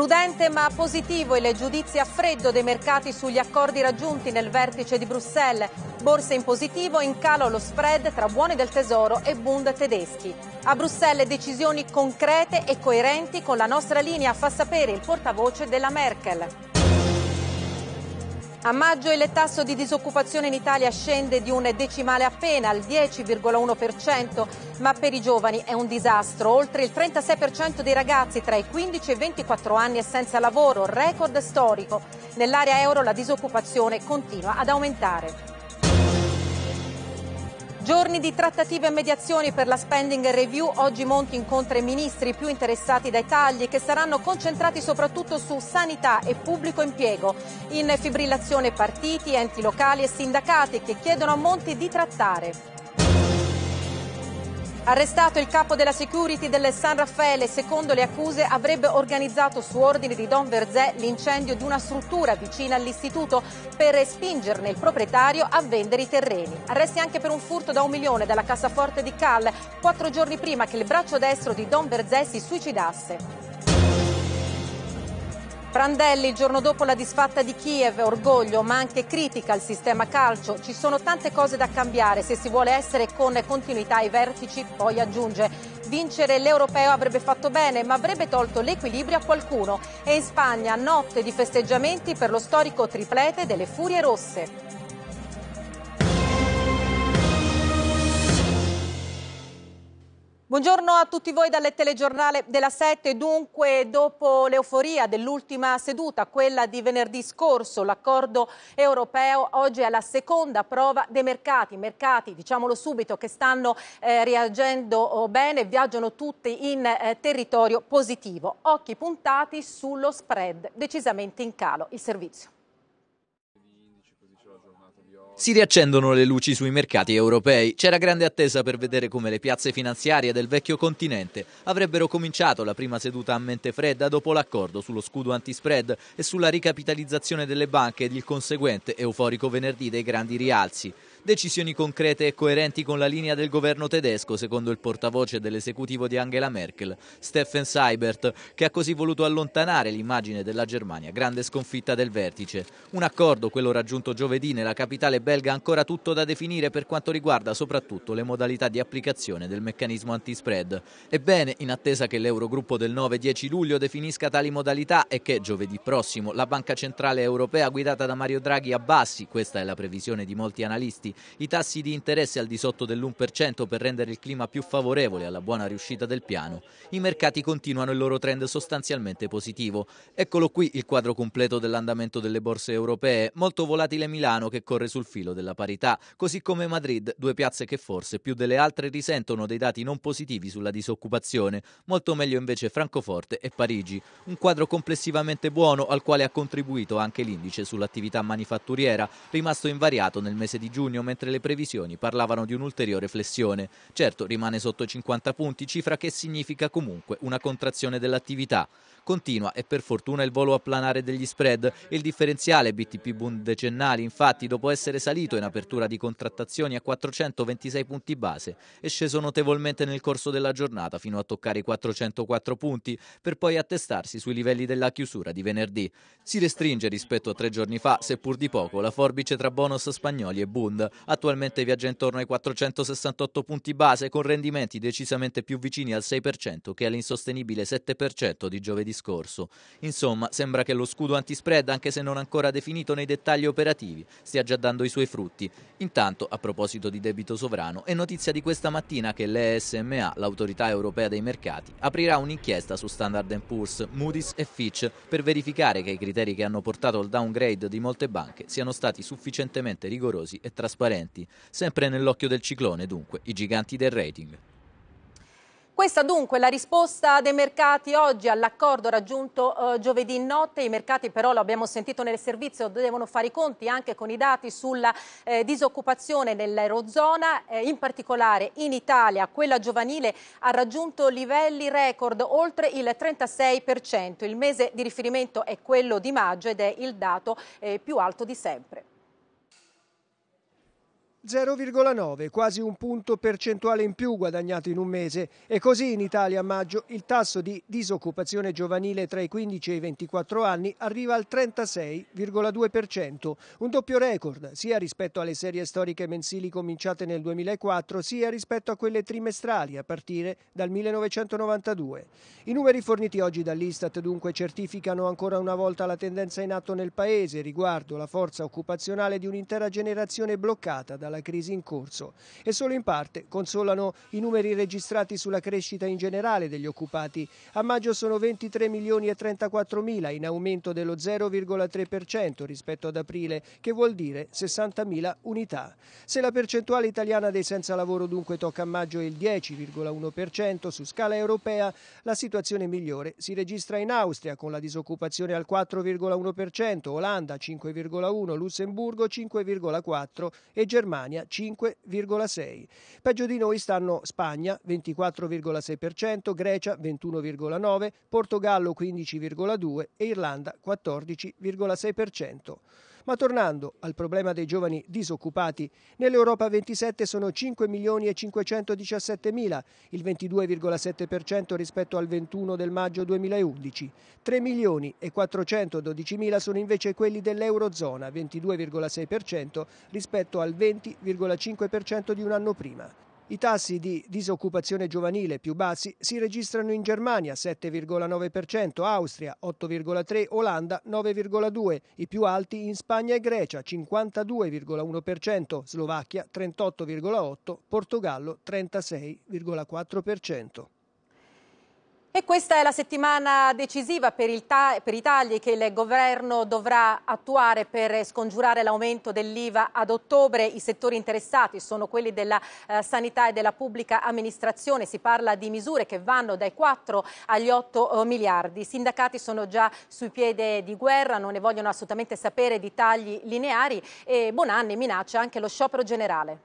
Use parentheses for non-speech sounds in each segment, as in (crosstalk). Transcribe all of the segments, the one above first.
Prudente ma positivo il giudizio a freddo dei mercati sugli accordi raggiunti nel vertice di Bruxelles. Borse in positivo, in calo lo spread tra buoni del tesoro e bund tedeschi. A Bruxelles decisioni concrete e coerenti con la nostra linea, fa sapere il portavoce della Merkel. A maggio il tasso di disoccupazione in Italia scende di un decimale appena al 10,1%, ma per i giovani è un disastro. Oltre il 36% dei ragazzi tra i 15 e i 24 anni è senza lavoro, record storico. Nell'area euro la disoccupazione continua ad aumentare. Giorni di trattative e mediazioni per la spending review, oggi Monti incontra i ministri più interessati dai tagli che saranno concentrati soprattutto su sanità e pubblico impiego, in fibrillazione partiti, enti locali e sindacati che chiedono a Monti di trattare. Arrestato il capo della security del San Raffaele, secondo le accuse avrebbe organizzato su ordine di Don Verzè l'incendio di una struttura vicina all'istituto per spingerne il proprietario a vendere i terreni. Arresti anche per un furto da un milione dalla cassaforte di Cal, quattro giorni prima che il braccio destro di Don Verzè si suicidasse. Prandelli, il giorno dopo la disfatta di Kiev, orgoglio ma anche critica al sistema calcio. Ci sono tante cose da cambiare se si vuole essere con continuità ai vertici, poi aggiunge. Vincere l'Europeo avrebbe fatto bene, ma avrebbe tolto l'equilibrio a qualcuno. E in Spagna notte di festeggiamenti per lo storico triplete delle Furie Rosse. Buongiorno a tutti voi dalle telegiornale della 7. Dunque, dopo l'euforia dell'ultima seduta, quella di venerdì scorso, l'accordo europeo oggi è la seconda prova dei mercati. Mercati, diciamolo subito, che stanno eh, reagendo oh, bene, viaggiano tutti in eh, territorio positivo. Occhi puntati sullo spread, decisamente in calo. Il servizio. Si riaccendono le luci sui mercati europei. C'era grande attesa per vedere come le piazze finanziarie del vecchio continente avrebbero cominciato la prima seduta a mente fredda dopo l'accordo sullo scudo antispread e sulla ricapitalizzazione delle banche ed il conseguente euforico venerdì dei grandi rialzi. Decisioni concrete e coerenti con la linea del governo tedesco, secondo il portavoce dell'esecutivo di Angela Merkel, Steffen Seibert, che ha così voluto allontanare l'immagine della Germania, grande sconfitta del vertice. Un accordo, quello raggiunto giovedì nella capitale belga, ancora tutto da definire per quanto riguarda soprattutto le modalità di applicazione del meccanismo antispread. Ebbene, in attesa che l'Eurogruppo del 9-10 luglio definisca tali modalità e che giovedì prossimo la Banca Centrale Europea guidata da Mario Draghi abbassi, questa è la previsione di molti analisti, rialzi, i tassi di interesse al di sotto dell'1% per rendere il clima più favorevole alla buona riuscita del piano. I mercati continuano il loro trend sostanzialmente positivo. Eccolo qui il quadro completo dell'andamento delle borse europee, molto volatile Milano che corre sul filo della parità, così come Madrid, due piazze che forse più delle altre risentono dei dati non positivi sulla disoccupazione, molto meglio invece Francoforte e Parigi. Un quadro complessivamente buono al quale ha contribuito anche l'indice sull'attività manifatturiera, rimasto invariato nel mese di giugno sostegno mentre le previsioni parlavano di un'ulteriore flessione. Certo rimane sotto 50 punti, cifra che significa comunque una contrazione dell'attività. Continua e per fortuna il volo a planare degli spread. Il differenziale BTP Bund decennali infatti dopo essere salito in apertura di contrattazioni a 426 punti base è sceso notevolmente nel corso della giornata fino a toccare i 404 punti per poi attestarsi sui livelli della chiusura di venerdì. Si restringe rispetto a tre giorni fa, seppur di poco, la forbice tra bonus spagnoli e Bund. Attualmente viaggia intorno ai 468 punti base con rendimenti decisamente più vicini al 6% che all'insostenibile 7% di giovedì scorso. Insomma, sembra che lo scudo antispread, anche se non ancora definito nei dettagli operativi, stia già dando i suoi frutti. Intanto, a proposito di debito sovrano, è notizia di questa mattina che l'ESMA, l'autorità europea dei mercati, aprirà un'inchiesta su Standard Poor's, Moody's e Fitch per verificare che i criteri che hanno portato al downgrade di molte banche siano stati sufficientemente rigorosi e trasparenti trasparenti. Sempre nell'occhio del ciclone, dunque, i giganti del rating. Questa dunque è la risposta dei mercati oggi all'accordo raggiunto eh, giovedì notte. I mercati però, lo abbiamo sentito nel servizio, devono fare i conti anche con i dati sulla eh, disoccupazione nell'Eurozona. Eh, in particolare in Italia quella giovanile ha raggiunto livelli record oltre il 36%. Il mese di riferimento è quello di maggio ed è il dato eh, più alto di sempre. 0,9, quasi un punto percentuale in più guadagnato in un mese e così in Italia a maggio il tasso di disoccupazione giovanile tra i 15 e i 24 anni arriva al 36,2%, un doppio record sia rispetto alle serie storiche mensili cominciate nel 2004 sia rispetto a quelle trimestrali a partire dal 1992. I numeri forniti oggi dall'Istat dunque certificano ancora una volta la tendenza in atto nel Paese riguardo la forza occupazionale di un'intera generazione bloccata dalla alla crisi in corso e solo in parte consolano i numeri registrati sulla crescita in generale degli occupati. A maggio sono 23 milioni e 34 mila, in aumento dello 0,3% rispetto ad aprile, che vuol dire 60 mila unità. Se la percentuale italiana dei senza lavoro dunque tocca a maggio il 10,1% su scala europea, la situazione migliore si registra in Austria con la disoccupazione al 4,1%, Olanda 5,1%, Lussemburgo 5,4% e Germania Germania 5,6%. Peggio di noi stanno Spagna 24,6%, Grecia 21,9%, Portogallo 15,2% e Irlanda 14,6%. Ma tornando al problema dei giovani disoccupati, nell'Europa 27 sono 5 milioni e 517 mila, il 22,7% rispetto al 21 del maggio 2011. 3 milioni e 412 mila sono invece quelli dell'Eurozona, 22,6% rispetto al 20,5% di un anno prima. I tassi di disoccupazione giovanile più bassi si registrano in Germania 7,9%, Austria 8,3%, Olanda 9,2%, i più alti in Spagna e Grecia 52,1%, Slovacchia 38,8%, Portogallo 36,4%. E questa è la settimana decisiva per, per, i tagli che il governo dovrà attuare per scongiurare l'aumento dell'IVA ad ottobre. I settori interessati sono quelli della eh, sanità e della pubblica amministrazione. Si parla di misure che vanno dai 4 agli 8 eh, miliardi. I sindacati sono già sui piedi di guerra, non ne vogliono assolutamente sapere di tagli lineari e Bonanni minaccia anche lo sciopero generale.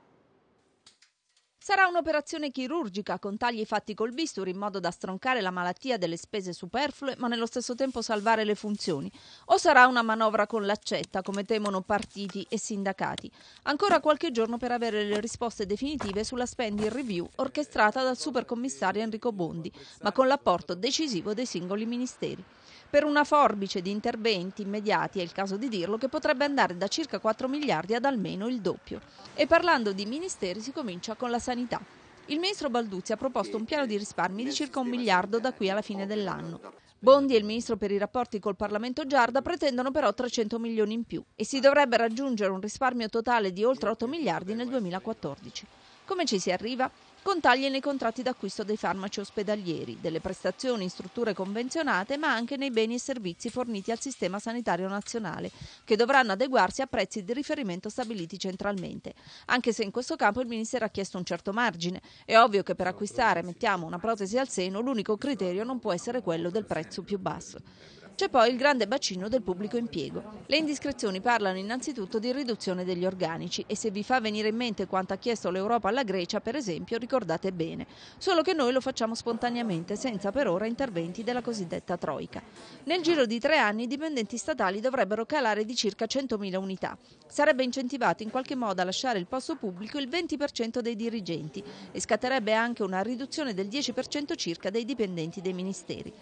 Sarà un'operazione chirurgica con tagli fatti col bisturi in modo da stroncare la malattia delle spese superflue ma nello stesso tempo salvare le funzioni. O sarà una manovra con l'accetta come temono partiti e sindacati. Ancora qualche giorno per avere le risposte definitive sulla spending review orchestrata dal supercommissario Enrico Bondi ma con l'apporto decisivo dei singoli ministeri per una forbice di interventi immediati, è il caso di dirlo, che potrebbe andare da circa 4 miliardi ad almeno il doppio. E parlando di ministeri si comincia con la sanità. Il ministro Balduzzi ha proposto un eh, piano di risparmi di circa un miliardo da qui alla fine dell'anno. Bondi e il ministro per i rapporti col Parlamento Giarda pretendono però 300 milioni in più e si dovrebbe raggiungere un risparmio totale di oltre 8 miliardi nel 2014. Come ci si arriva? con tagli nei contratti d'acquisto dei farmaci ospedalieri, delle prestazioni in strutture convenzionate, ma anche nei beni e servizi forniti al sistema sanitario nazionale, che dovranno adeguarsi a prezzi di riferimento stabiliti centralmente. Anche se in questo campo il Ministero ha chiesto un certo margine, è ovvio che per acquistare, mettiamo, una protesi al seno, l'unico criterio non può essere quello del prezzo più basso. C'è poi il grande bacino del pubblico impiego. Le indiscrezioni parlano innanzitutto di riduzione degli organici e se vi fa venire in mente quanto ha chiesto l'Europa alla Grecia, per esempio, ricordate bene. Solo che noi lo facciamo spontaneamente, senza per ora interventi della cosiddetta Troica. Nel giro di tre anni i dipendenti statali dovrebbero calare di circa 100.000 unità. Sarebbe incentivato in qualche modo a lasciare il posto pubblico il 20% dei dirigenti e scatterebbe anche una riduzione del 10% circa dei dipendenti dei ministeri.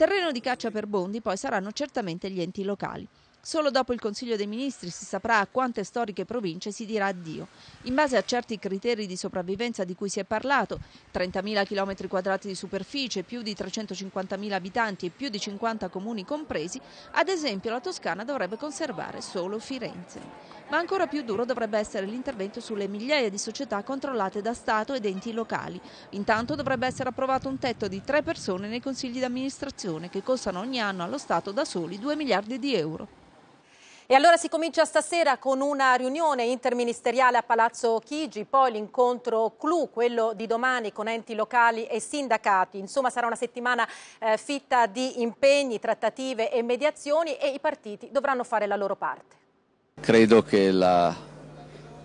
Terreno di caccia per Bondi poi saranno certamente gli enti locali. Solo dopo il Consiglio dei Ministri si saprà a quante storiche province si dirà addio. In base a certi criteri di sopravvivenza di cui si è parlato, 30.000 km 2 di superficie, più di 350.000 abitanti e più di 50 comuni compresi, ad esempio la Toscana dovrebbe conservare solo Firenze. Ma ancora più duro dovrebbe essere l'intervento sulle migliaia di società controllate da Stato ed enti locali. Intanto dovrebbe essere approvato un tetto di tre persone nei consigli di amministrazione che costano ogni anno allo Stato da soli 2 miliardi di euro. E allora si comincia stasera con una riunione interministeriale a Palazzo Chigi, poi l'incontro clou, quello di domani con enti locali e sindacati. Insomma sarà una settimana eh, fitta di impegni, trattative e mediazioni e i partiti dovranno fare la loro parte. Credo che la,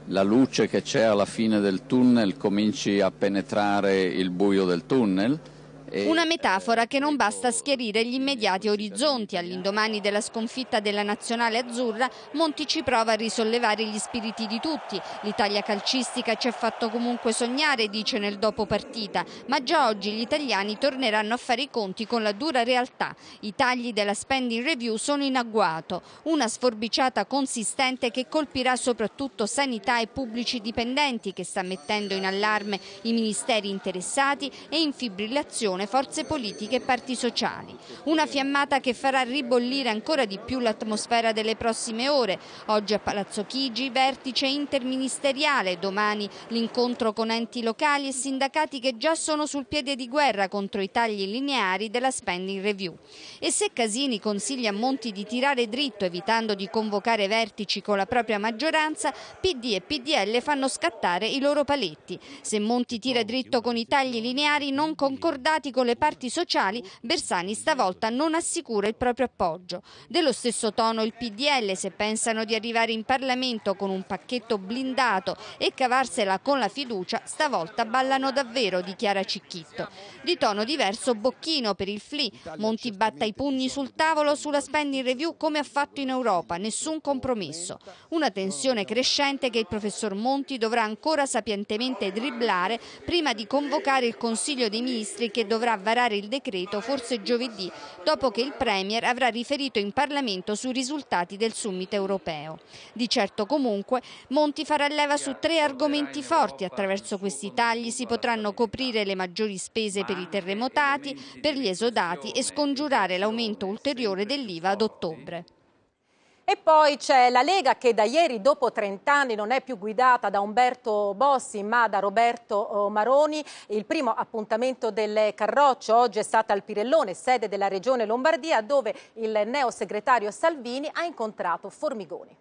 la luce che c'è alla fine del tunnel cominci a penetrare il buio del tunnel eh, una metafora che non basta a schiarire gli immediati orizzonti. All'indomani della sconfitta della nazionale azzurra, Monti ci prova a risollevare gli spiriti di tutti. L'Italia calcistica ci ha fatto comunque sognare, dice nel dopo partita, ma già oggi gli italiani torneranno a fare i conti con la dura realtà. I tagli della spending review sono in agguato, una sforbiciata consistente che colpirà soprattutto sanità e pubblici dipendenti che sta mettendo in allarme i ministeri interessati e in fibrillazione persone, forze politiche e parti sociali. Una fiammata che farà ribollire ancora di più l'atmosfera delle prossime ore. Oggi a Palazzo Chigi vertice interministeriale, domani l'incontro con enti locali e sindacati che già sono sul piede di guerra contro i tagli lineari della spending review. E se Casini consiglia a Monti di tirare dritto evitando di convocare vertici con la propria maggioranza, PD e PDL fanno scattare i loro paletti. Se Monti tira dritto con i tagli lineari non concordati negoziati con le parti sociali, Bersani stavolta non assicura il proprio appoggio. Dello stesso tono il PDL, se pensano di arrivare in Parlamento con un pacchetto blindato e cavarsela con la fiducia, stavolta ballano davvero, dichiara Cicchitto. Di tono diverso Bocchino per il FLI, Monti batta i pugni sul tavolo sulla spending review come ha fatto in Europa, nessun compromesso. Una tensione crescente che il professor Monti dovrà ancora sapientemente dribblare prima di convocare il Consiglio dei Ministri che dovrà dovrà varare il decreto forse giovedì, dopo che il Premier avrà riferito in Parlamento sui risultati del summit europeo. Di certo comunque Monti farà leva su tre argomenti forti. Attraverso questi tagli si potranno coprire le maggiori spese per i terremotati, per gli esodati e scongiurare l'aumento ulteriore dell'IVA ad ottobre. E poi c'è la Lega che da ieri, dopo 30 anni, non è più guidata da Umberto Bossi ma da Roberto eh, Maroni. Il primo appuntamento del Carroccio oggi è stato al Pirellone, sede della Regione Lombardia, dove il neo segretario Salvini ha incontrato Formigoni.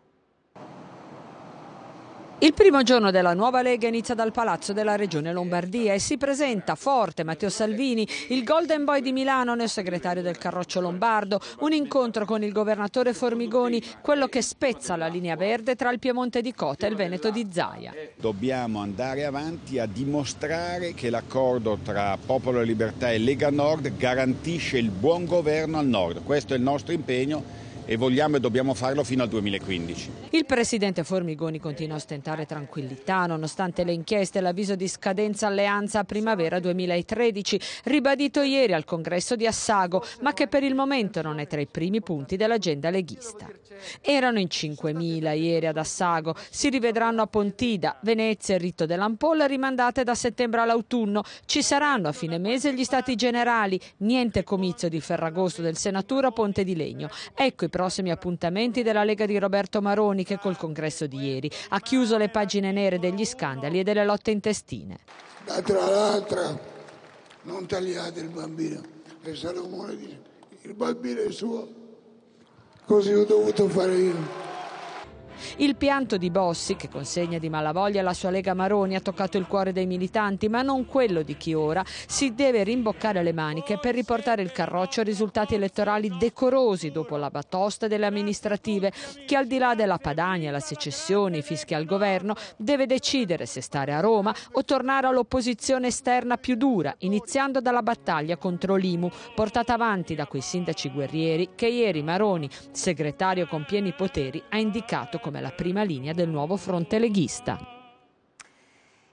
Il primo giorno della nuova Lega inizia dal Palazzo della Regione Lombardia e si presenta forte Matteo Salvini, il Golden Boy di Milano, neo segretario del Carroccio Lombardo, un incontro con il governatore Formigoni, quello che spezza la linea verde tra il Piemonte di Cota e il Veneto di Zaia. Dobbiamo andare avanti a dimostrare che l'accordo tra Popolo e Libertà e Lega Nord garantisce il buon governo al Nord. Questo è il nostro impegno e vogliamo e dobbiamo farlo fino al 2015. Il presidente Formigoni continua a ostentare tranquillità nonostante le inchieste e l'avviso di scadenza alleanza primavera 2013 ribadito ieri al congresso di Assago ma che per il momento non è tra i primi punti dell'agenda leghista. Erano in 5.000 ieri ad Assago, si rivedranno a Pontida, Venezia e Ritto dell'Ampolla rimandate da settembre all'autunno, ci saranno a fine mese gli stati generali, niente comizio di Ferragosto del Senatura Ponte di Legno. Ecco i prossimi appuntamenti della Lega di Roberto Maroni che col congresso di ieri ha chiuso le pagine nere degli scandali e delle lotte intestine. Ma tra l'altro non tagliate il bambino, e Salomone dice il bambino è suo, così ho dovuto fare io. Il pianto di Bossi, che consegna di malavoglia la sua Lega Maroni, ha toccato il cuore dei militanti, ma non quello di chi ora si deve rimboccare le maniche per riportare il Carroccio a risultati elettorali decorosi dopo la batosta delle amministrative, che al di là della Padania, la secessione, i fischi al governo, deve decidere se stare a Roma o tornare all'opposizione esterna più dura, iniziando dalla battaglia contro l'IMU, portata avanti da quei sindaci guerrieri che ieri Maroni, segretario con pieni poteri, ha indicato come la prima linea del nuovo fronte leghista.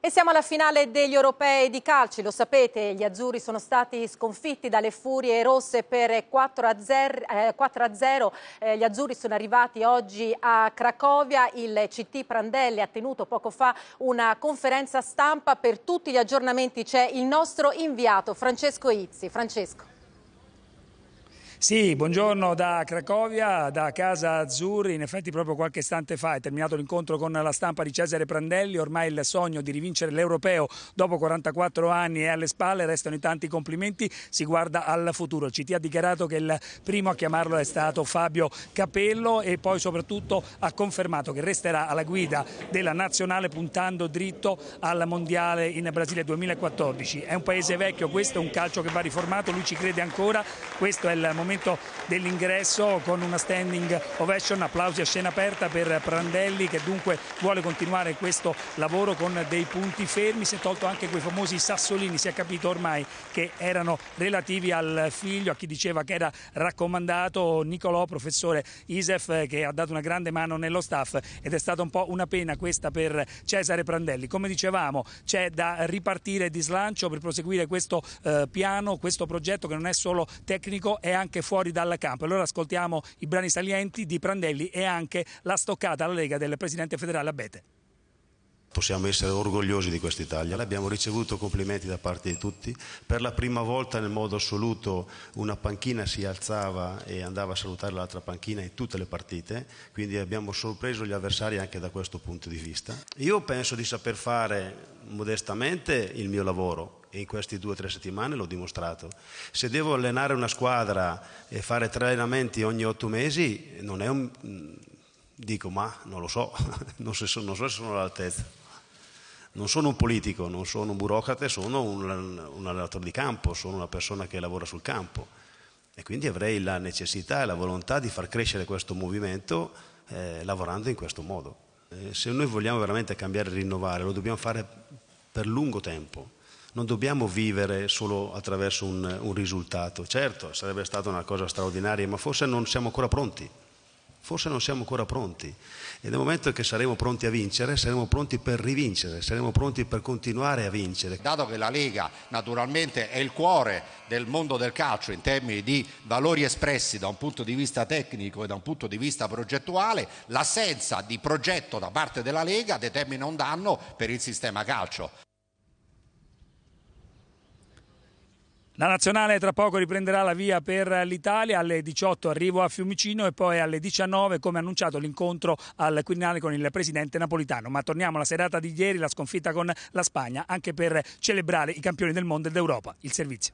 E siamo alla finale degli europei di calcio, lo sapete, gli azzurri sono stati sconfitti dalle furie rosse per 4 a 0, eh, eh, gli azzurri sono arrivati oggi a Cracovia, il CT Prandelli ha tenuto poco fa una conferenza stampa, per tutti gli aggiornamenti c'è il nostro inviato Francesco Izzi. Francesco. Sì, buongiorno da Cracovia, da Casa Azzurri, in effetti proprio qualche istante fa è terminato l'incontro con la stampa di Cesare Prandelli, ormai il sogno di rivincere l'Europeo dopo 44 anni è alle spalle, restano i tanti complimenti, si guarda al futuro. Il CT ha dichiarato che il primo a chiamarlo è stato Fabio Capello e poi soprattutto ha confermato che resterà alla guida della nazionale puntando dritto al Mondiale in Brasile 2014. È un paese vecchio, questo è un calcio che va riformato, lui ci crede ancora, questo è il momento momento dell'ingresso con una standing ovation, applausi a scena aperta per Prandelli che dunque vuole continuare questo lavoro con dei punti fermi, si è tolto anche quei famosi sassolini, si è capito ormai che erano relativi al figlio, a chi diceva che era raccomandato Nicolò, professore Isef che ha dato una grande mano nello staff ed è stata un po' una pena questa per Cesare Prandelli. Come dicevamo c'è da ripartire di slancio per proseguire questo eh, piano, questo progetto che non è solo tecnico, è anche anche fuori dalla campo. Allora ascoltiamo i brani salienti di Prandelli e anche la stoccata alla Lega del Presidente federale Abete. Possiamo essere orgogliosi di questa Italia. Abbiamo ricevuto complimenti da parte di tutti. Per la prima volta nel modo assoluto una panchina si alzava e andava a salutare l'altra panchina in tutte le partite, quindi abbiamo sorpreso gli avversari anche da questo punto di vista. Io penso di saper fare modestamente il mio lavoro, in queste due o tre settimane l'ho dimostrato. Se devo allenare una squadra e fare tre allenamenti ogni otto mesi, non è un... Mm, dico ma non lo so, (laughs) non so, non so se sono all'altezza. Non sono un politico, non sono un burocrate, sono un, un allenatore di campo, sono una persona che lavora sul campo e quindi avrei la necessità e la volontà di far crescere questo movimento eh, lavorando in questo modo. Eh, se noi vogliamo veramente cambiare e rinnovare, lo dobbiamo fare per lungo tempo non dobbiamo vivere solo attraverso un, un risultato. Certo, sarebbe stata una cosa straordinaria, ma forse non siamo ancora pronti. Forse non siamo ancora pronti e nel momento che saremo pronti a vincere, saremo pronti per rivincere, saremo pronti per continuare a vincere. Dato che la Lega naturalmente è il cuore del mondo del calcio in termini di valori espressi da un punto di vista tecnico e da un punto di vista progettuale, l'assenza di progetto da parte della Lega determina un danno per il sistema calcio. La nazionale tra poco riprenderà la via per l'Italia, alle 18 arrivo a Fiumicino e poi alle 19 come annunciato l'incontro al Quirinale con il presidente napolitano. Ma torniamo alla serata di ieri, la sconfitta con la Spagna, anche per celebrare i campioni del mondo e d'Europa. Il servizio.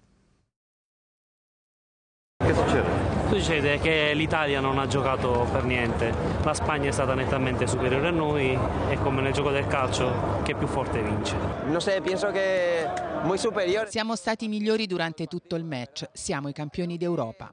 Succede che l'Italia non ha giocato per niente, la Spagna è stata nettamente superiore a noi e come nel gioco del calcio che più forte vince. No so, penso che molto superiore. Siamo stati migliori durante tutto il match, siamo i campioni d'Europa.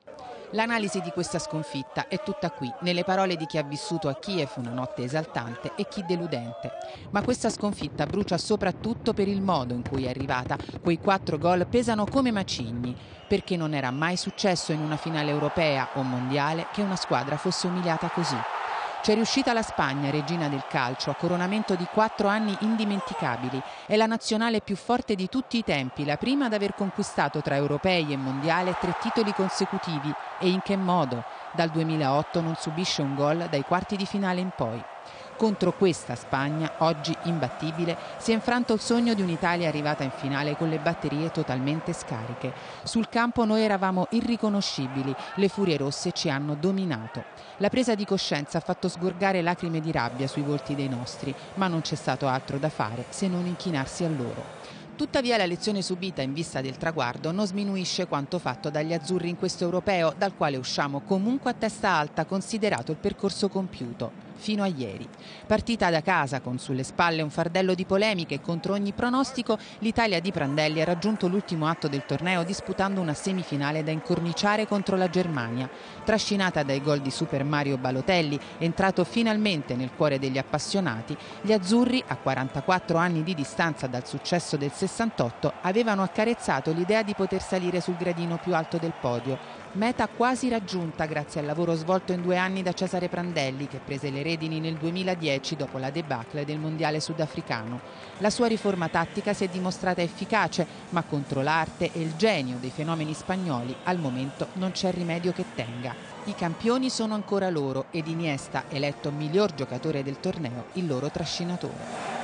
L'analisi di questa sconfitta è tutta qui, nelle parole di chi ha vissuto a Kiev una notte esaltante e chi deludente. Ma questa sconfitta brucia soprattutto per il modo in cui è arrivata. Quei quattro gol pesano come macigni, perché non era mai successo in una finale europea o mondiale che una squadra fosse umiliata così. C'è riuscita la Spagna, regina del calcio, a coronamento di quattro anni indimenticabili. È la nazionale più forte di tutti i tempi, la prima ad aver conquistato tra europei e mondiale tre titoli consecutivi. E in che modo? Dal 2008 non subisce un gol dai quarti di finale in poi. Contro questa Spagna, oggi imbattibile, si è infranto il sogno di un'Italia arrivata in finale con le batterie totalmente scariche. Sul campo noi eravamo irriconoscibili, le Furie Rosse ci hanno dominato. La presa di coscienza ha fatto sgorgare lacrime di rabbia sui volti dei nostri, ma non c'è stato altro da fare se non inchinarsi a loro. Tuttavia la lezione subita in vista del traguardo non sminuisce quanto fatto dagli azzurri in questo europeo, dal quale usciamo comunque a testa alta considerato il percorso compiuto fino a ieri. Partita da casa con sulle spalle un fardello di polemiche contro ogni pronostico, l'Italia di Prandelli ha raggiunto l'ultimo atto del torneo disputando una semifinale da incorniciare contro la Germania. Trascinata dai gol di Super Mario Balotelli, entrato finalmente nel cuore degli appassionati, gli azzurri, a 44 anni di distanza dal successo del 68, avevano accarezzato l'idea di poter salire sul gradino più alto del podio meta quasi raggiunta grazie al lavoro svolto in due anni da Cesare Prandelli che prese le redini nel 2010 dopo la debacle del Mondiale sudafricano. La sua riforma tattica si è dimostrata efficace, ma contro l'arte e il genio dei fenomeni spagnoli al momento non c'è rimedio che tenga. I campioni sono ancora loro ed Iniesta, eletto miglior giocatore del torneo, il loro trascinatore.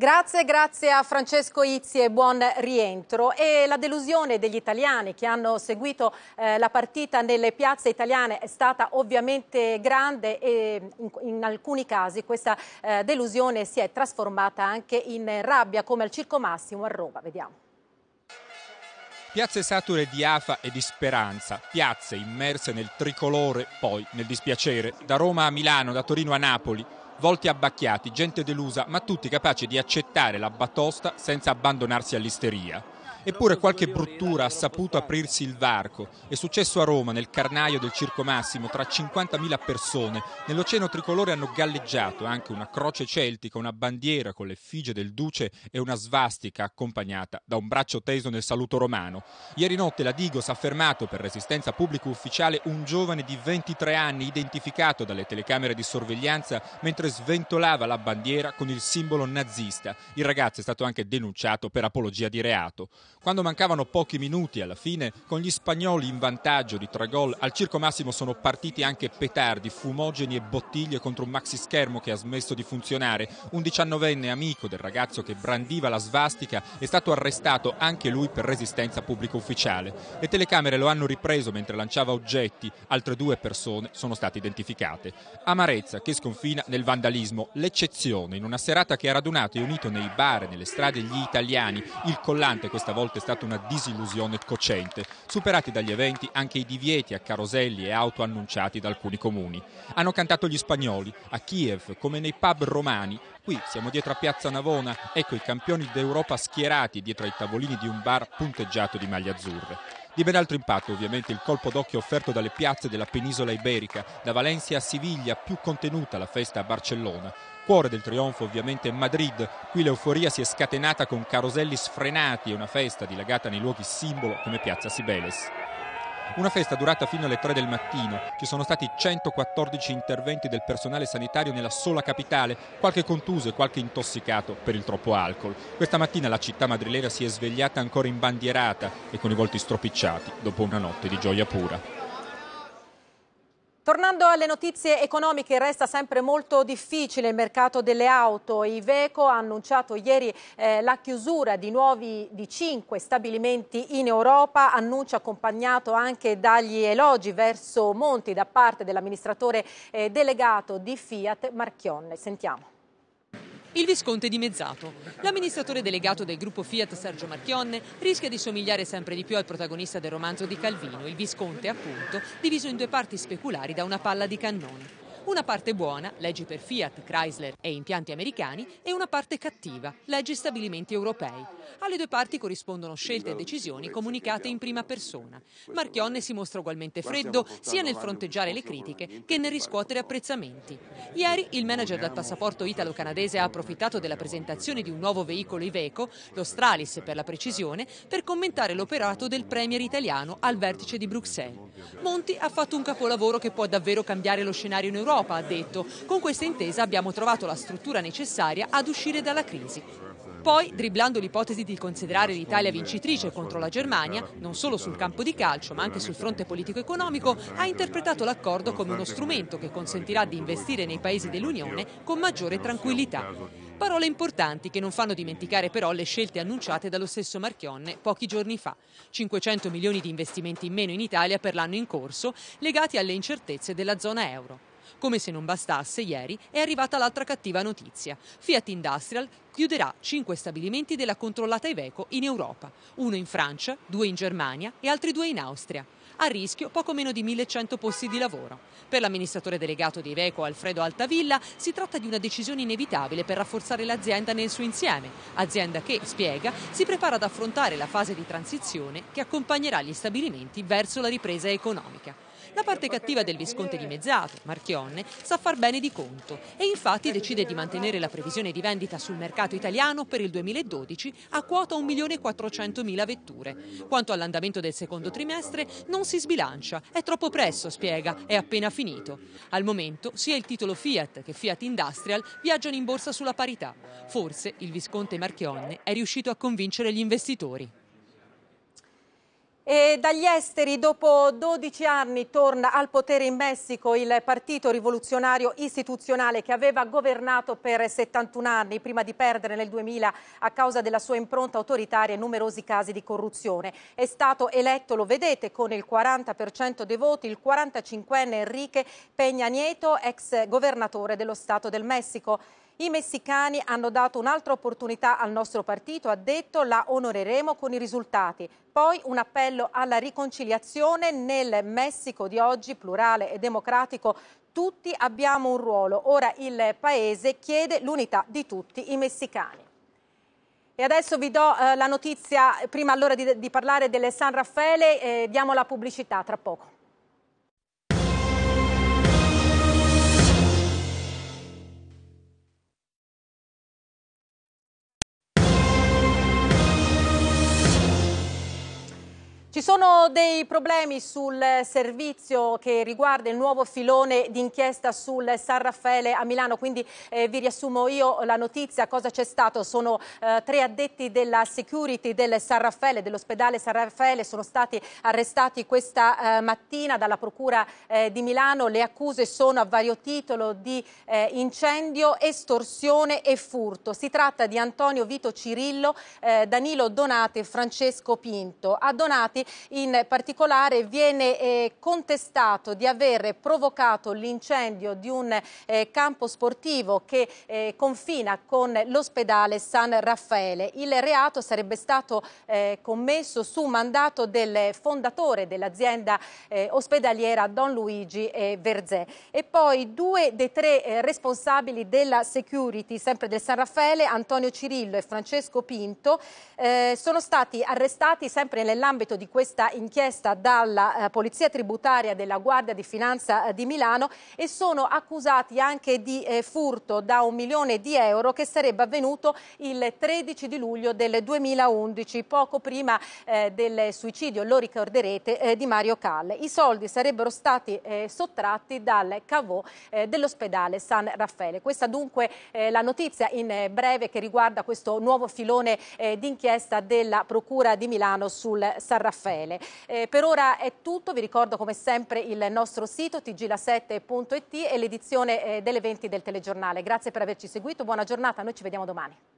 Grazie, grazie a Francesco Izzi e buon rientro. E la delusione degli italiani che hanno seguito eh, la partita nelle piazze italiane è stata ovviamente grande e in, in alcuni casi questa eh, delusione si è trasformata anche in rabbia come al Circo Massimo a Roma. Vediamo. Piazze sature di afa e di speranza, piazze immerse nel tricolore, poi nel dispiacere, da Roma a Milano, da Torino a Napoli volti abbacchiati, gente delusa, ma tutti capaci di accettare la batosta senza abbandonarsi all'isteria. Eppure qualche bruttura ha saputo aprirsi il varco. È successo a Roma, nel carnaio del Circo Massimo, tra 50.000 persone. Nell'oceano tricolore hanno galleggiato anche una croce celtica, una bandiera con l'effigie del duce e una svastica accompagnata da un braccio teso nel saluto romano. Ieri notte la Digos ha fermato per resistenza pubblico ufficiale un giovane di 23 anni identificato dalle telecamere di sorveglianza mentre sventolava la bandiera con il simbolo nazista. Il ragazzo è stato anche denunciato per apologia di reato. Quando mancavano pochi minuti alla fine, con gli spagnoli in vantaggio di tre gol, al circo massimo sono partiti anche petardi, fumogeni e bottiglie contro un maxi schermo che ha smesso di funzionare. Un diciannovenne amico del ragazzo che brandiva la svastica è stato arrestato anche lui per resistenza pubblico ufficiale. Le telecamere lo hanno ripreso mentre lanciava oggetti, altre due persone sono state identificate. Amarezza che sconfina nel vandalismo, l'eccezione in una serata che ha radunato e unito nei bar e nelle strade gli italiani, il collante questa volta volte è stata una disillusione cocente, superati dagli eventi anche i divieti a caroselli e auto annunciati da alcuni comuni. Hanno cantato gli spagnoli, a Kiev come nei pub romani, qui, siamo dietro a Piazza Navona, ecco i campioni d'Europa schierati dietro ai tavolini di un bar punteggiato di maglie azzurre. Di ben altro impatto ovviamente il colpo d'occhio offerto dalle piazze della penisola iberica, da Valencia a Siviglia, più contenuta la festa a Barcellona. Cuore del trionfo ovviamente Madrid, qui l'euforia si è scatenata con caroselli sfrenati e una festa dilagata nei luoghi simbolo come piazza Sibeles. Una festa durata fino alle 3 del mattino. Ci sono stati 114 interventi del personale sanitario nella sola capitale, qualche contuso e qualche intossicato per il troppo alcol. Questa mattina la città madrilera si è svegliata ancora imbandierata e con i volti stropicciati dopo una notte di gioia pura. Tornando alle notizie economiche, resta sempre molto difficile il mercato delle auto. Iveco ha annunciato ieri eh, la chiusura di nuovi di 5 stabilimenti in Europa, annuncio accompagnato anche dagli elogi verso Monti da parte dell'amministratore eh, delegato di Fiat Marchionne. Sentiamo il Visconte dimezzato. L'amministratore delegato del gruppo Fiat Sergio Marchionne rischia di somigliare sempre di più al protagonista del romanzo di Calvino, il Visconte appunto, diviso in due parti speculari da una palla di cannone. Una parte buona, leggi per Fiat, Chrysler e impianti americani, e una parte cattiva, leggi stabilimenti europei. Alle due parti corrispondono scelte e decisioni comunicate in prima persona. Marchionne si mostra ugualmente freddo sia nel fronteggiare le critiche che nel riscuotere apprezzamenti. Ieri il manager del passaporto italo-canadese ha approfittato della presentazione di un nuovo veicolo Iveco, lo Stralis per la precisione, per commentare l'operato del premier italiano al vertice di Bruxelles. Monti ha fatto un capolavoro che può davvero cambiare lo scenario in Europa dell'Europa, ha detto. Con questa intesa abbiamo trovato la struttura necessaria ad uscire dalla crisi. Poi, dribblando l'ipotesi di considerare l'Italia vincitrice contro la Germania, non solo sul campo di calcio ma anche sul fronte politico-economico, ha interpretato l'accordo come uno strumento che consentirà di investire nei paesi dell'Unione con maggiore tranquillità. Parole importanti che non fanno dimenticare però le scelte annunciate dallo stesso Marchionne pochi giorni fa. 500 milioni di investimenti in meno in Italia per l'anno in corso, legati alle incertezze della zona euro. Come se non bastasse, ieri è arrivata l'altra cattiva notizia. Fiat Industrial chiuderà cinque stabilimenti della controllata Iveco in Europa, uno in Francia, due in Germania e altri due in Austria. A rischio poco meno di 1100 posti di lavoro. Per l'amministratore delegato di Iveco Alfredo Altavilla si tratta di una decisione inevitabile per rafforzare l'azienda nel suo insieme, azienda che, spiega, si prepara ad affrontare la fase di transizione che accompagnerà gli stabilimenti verso la ripresa economica. La parte cattiva del Visconte di Mezzato, Marchionne, sa far bene di conto e infatti decide di mantenere la previsione di vendita sul mercato italiano per il 2012 a quota 1.400.000 vetture. Quanto all'andamento del secondo trimestre, non si sbilancia, è troppo presto, spiega, è appena finito. Al momento sia il titolo Fiat che Fiat Industrial viaggiano in borsa sulla parità. Forse il Visconte Marchionne è riuscito a convincere gli investitori. E dagli esteri, dopo 12 anni, torna al potere in Messico il partito rivoluzionario istituzionale che aveva governato per 71 anni prima di perdere nel 2000 a causa della sua impronta autoritaria e numerosi casi di corruzione. È stato eletto, lo vedete, con il 40% dei voti il 45enne Enrique Peña Nieto, ex governatore dello Stato del Messico. I messicani hanno dato un'altra opportunità al nostro partito, ha detto la onoreremo con i risultati. Poi un appello alla riconciliazione nel Messico di oggi, plurale e democratico, tutti abbiamo un ruolo. Ora il Paese chiede l'unità di tutti i messicani. E adesso vi do eh, la notizia, prima allora di, di parlare del San Raffaele, eh, diamo la pubblicità tra poco. Ci sono dei problemi sul servizio che riguarda il nuovo filone d'inchiesta sul San Raffaele a Milano, quindi eh, vi riassumo io la notizia, cosa c'è stato? Sono eh, tre addetti della security del San Raffaele, dell'ospedale San Raffaele, sono stati arrestati questa eh, mattina dalla Procura eh, di Milano, le accuse sono a vario titolo di eh, incendio, estorsione e furto. Si tratta di Antonio Vito Cirillo, eh, Danilo Donate e Francesco Pinto. A Donate Infatti in particolare viene eh, contestato di aver provocato l'incendio di un eh, campo sportivo che eh, confina con l'ospedale San Raffaele. Il reato sarebbe stato eh, commesso su mandato del fondatore dell'azienda eh, ospedaliera Don Luigi eh, Verzè. E poi due dei tre responsabili della security, sempre del San Raffaele, Antonio Cirillo e Francesco Pinto, sono stati arrestati sempre nell'ambito di questa inchiesta dalla eh, Polizia Tributaria della Guardia di Finanza eh, di Milano e sono accusati anche di eh, furto da un milione di euro che sarebbe avvenuto il 13 di luglio del 2011, poco prima del suicidio, lo ricorderete, di Mario Calle. I soldi sarebbero stati sottratti dal cavò dell'ospedale San Raffaele. Questa dunque è la notizia in breve che riguarda questo nuovo filone d'inchiesta della Procura di Milano sul San Raffaele. Raffaele. Eh, per ora è tutto, vi ricordo come sempre il nostro sito tgla7.it e l'edizione eh, delle 20 del telegiornale. Grazie per averci seguito, buona giornata, noi ci vediamo domani.